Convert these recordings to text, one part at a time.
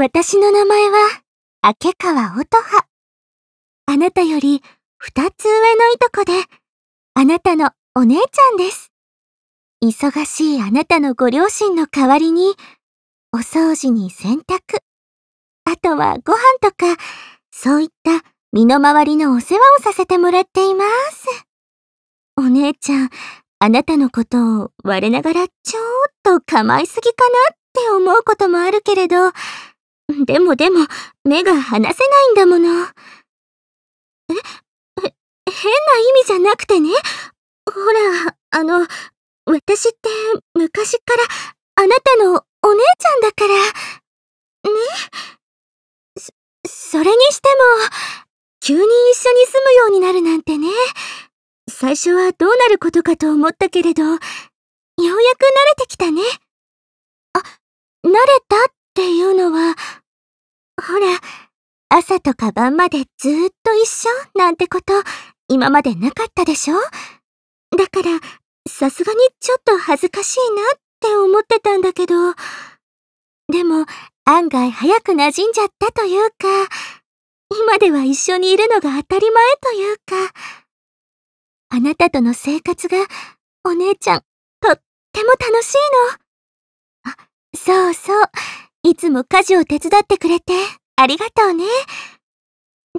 私の名前は、明川音葉。あなたより二つ上のいとこで、あなたのお姉ちゃんです。忙しいあなたのご両親の代わりに、お掃除に洗濯、あとはご飯とか、そういった身の回りのお世話をさせてもらっています。お姉ちゃん、あなたのことを我ながらちょっと構いすぎかなって思うこともあるけれど、でもでも、目が離せないんだもの。え、変な意味じゃなくてね。ほら、あの、私って昔からあなたのお姉ちゃんだから。ね。そ、それにしても、急に一緒に住むようになるなんてね。最初はどうなることかと思ったけれど、ようやく慣れてきたね。朝とか晩までずーっと一緒なんてこと、今までなかったでしょだから、さすがにちょっと恥ずかしいなって思ってたんだけど、でも案外早く馴染んじゃったというか、今では一緒にいるのが当たり前というか、あなたとの生活がお姉ちゃんとっても楽しいの。あ、そうそう。いつも家事を手伝ってくれてありがとうね。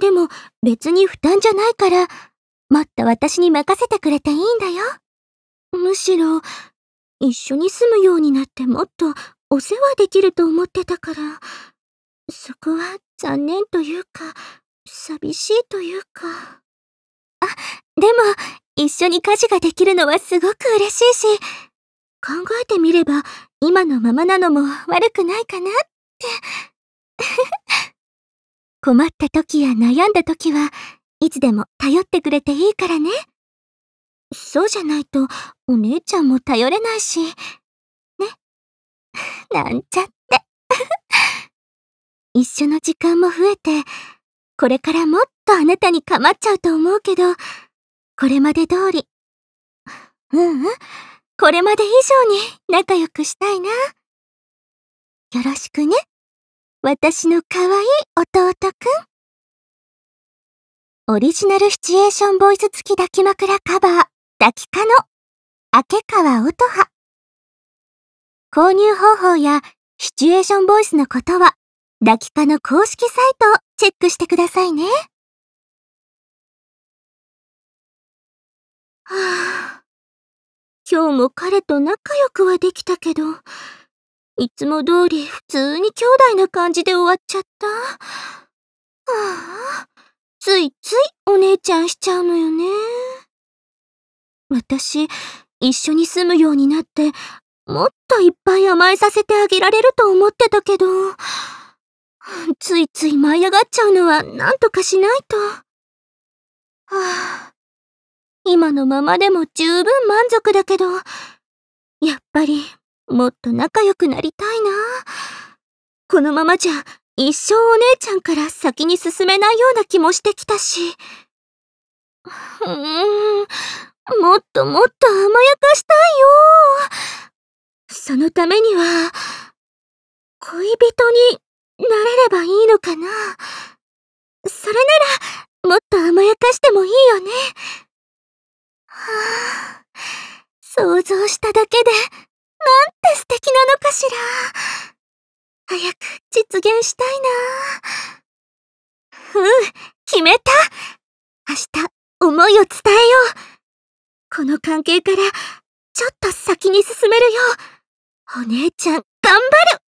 でも別に負担じゃないから、もっと私に任せてくれていいんだよ。むしろ、一緒に住むようになってもっとお世話できると思ってたから、そこは残念というか、寂しいというか。あ、でも、一緒に家事ができるのはすごく嬉しいし、考えてみれば、今のままなのも悪くないかなっ困った時や悩んだ時はいつでも頼ってくれていいからね。そうじゃないとお姉ちゃんも頼れないし。ね。なんちゃって。一緒の時間も増えて、これからもっとあなたに構っちゃうと思うけど、これまで通り、ううん、これまで以上に仲良くしたいな。よろしくね。私の可愛い弟くんオリジナルシチュエーションボイス付き抱き枕カバー、抱きかの、明川乙葉。購入方法やシチュエーションボイスのことは、抱きかの公式サイトをチェックしてくださいね。はあ、今日も彼と仲良くはできたけど、いつも通り普通に兄弟な感じで終わっちゃった。はあ、ついついお姉ちゃんしちゃうのよね。私、一緒に住むようになって、もっといっぱい甘えさせてあげられると思ってたけど、ついつい舞い上がっちゃうのは何とかしないと。はあ、今のままでも十分満足だけど、やっぱりもっと仲良くなりたいな。このままじゃ一生お姉ちゃんから先に進めないような気もしてきたし。うーん、もっともっと甘やかしたいよ。そのためには、恋人になれればいいのかな。それなら、もっと甘やかしてもいいよね。はあ、想像しただけでなんて素敵なのかしら。早く実現したいな。うん、決めた明日、思いを伝えようこの関係から、ちょっと先に進めるよお姉ちゃん、頑張る